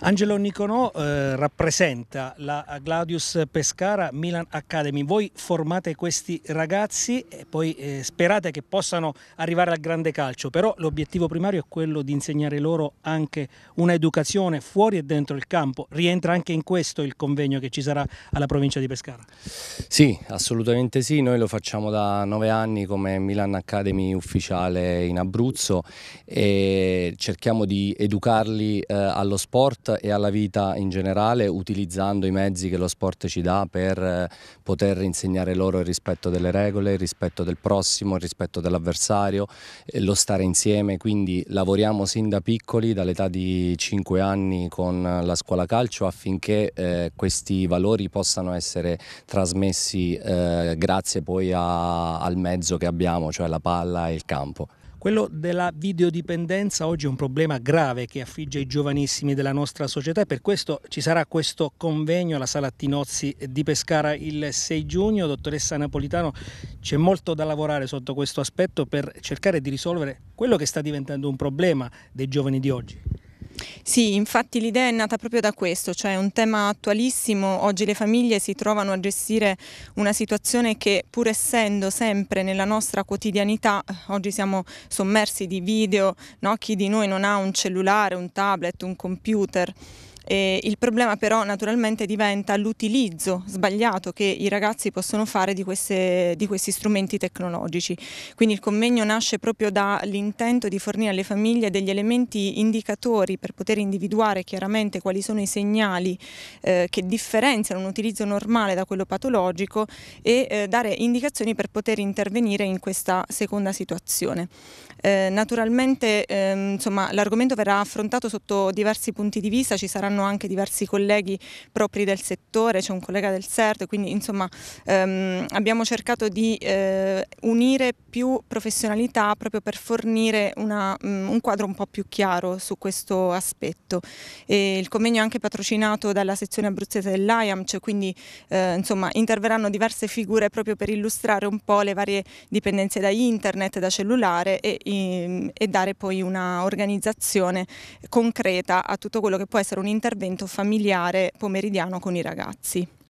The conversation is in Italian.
Angelo Niconò eh, rappresenta la Gladius Pescara Milan Academy. Voi formate questi ragazzi e poi eh, sperate che possano arrivare al grande calcio, però l'obiettivo primario è quello di insegnare loro anche un'educazione fuori e dentro il campo. Rientra anche in questo il convegno che ci sarà alla provincia di Pescara? Sì, assolutamente sì. Noi lo facciamo da nove anni come Milan Academy ufficiale in Abruzzo e cerchiamo di educarli eh, allo sport e alla vita in generale utilizzando i mezzi che lo sport ci dà per eh, poter insegnare loro il rispetto delle regole, il rispetto del prossimo, il rispetto dell'avversario, eh, lo stare insieme, quindi lavoriamo sin da piccoli, dall'età di 5 anni con la scuola calcio affinché eh, questi valori possano essere trasmessi eh, grazie poi a, al mezzo che abbiamo, cioè la palla e il campo. Quello della videodipendenza oggi è un problema grave che affligge i giovanissimi della nostra società e per questo ci sarà questo convegno alla Sala Tinozzi di Pescara il 6 giugno. Dottoressa Napolitano, c'è molto da lavorare sotto questo aspetto per cercare di risolvere quello che sta diventando un problema dei giovani di oggi. Sì, infatti l'idea è nata proprio da questo, cioè un tema attualissimo, oggi le famiglie si trovano a gestire una situazione che pur essendo sempre nella nostra quotidianità, eh, oggi siamo sommersi di video, no? chi di noi non ha un cellulare, un tablet, un computer, eh, il problema però naturalmente diventa l'utilizzo sbagliato che i ragazzi possono fare di, queste, di questi strumenti tecnologici. Quindi il convegno nasce proprio dall'intento di fornire alle famiglie degli elementi indicatori per poter individuare chiaramente quali sono i segnali eh, che differenziano un utilizzo normale da quello patologico e eh, dare indicazioni per poter intervenire in questa seconda situazione. Eh, naturalmente ehm, insomma, l'argomento verrà affrontato sotto diversi punti di vista, ci saranno anche diversi colleghi propri del settore, c'è un collega del CERT, quindi insomma, ehm, abbiamo cercato di eh, unire più professionalità proprio per fornire una, mh, mm, un quadro un po' più chiaro su questo aspetto. E il convegno è anche patrocinato dalla sezione abruzzese dell'IAMC, cioè quindi eh, insomma, interverranno diverse figure proprio per illustrare un po' le varie dipendenze da internet, da cellulare e in Ehm, e, dare poi una organizzazione concreta a tutto quello che può essere un intervento familiare pomeridiano con i ragazzi.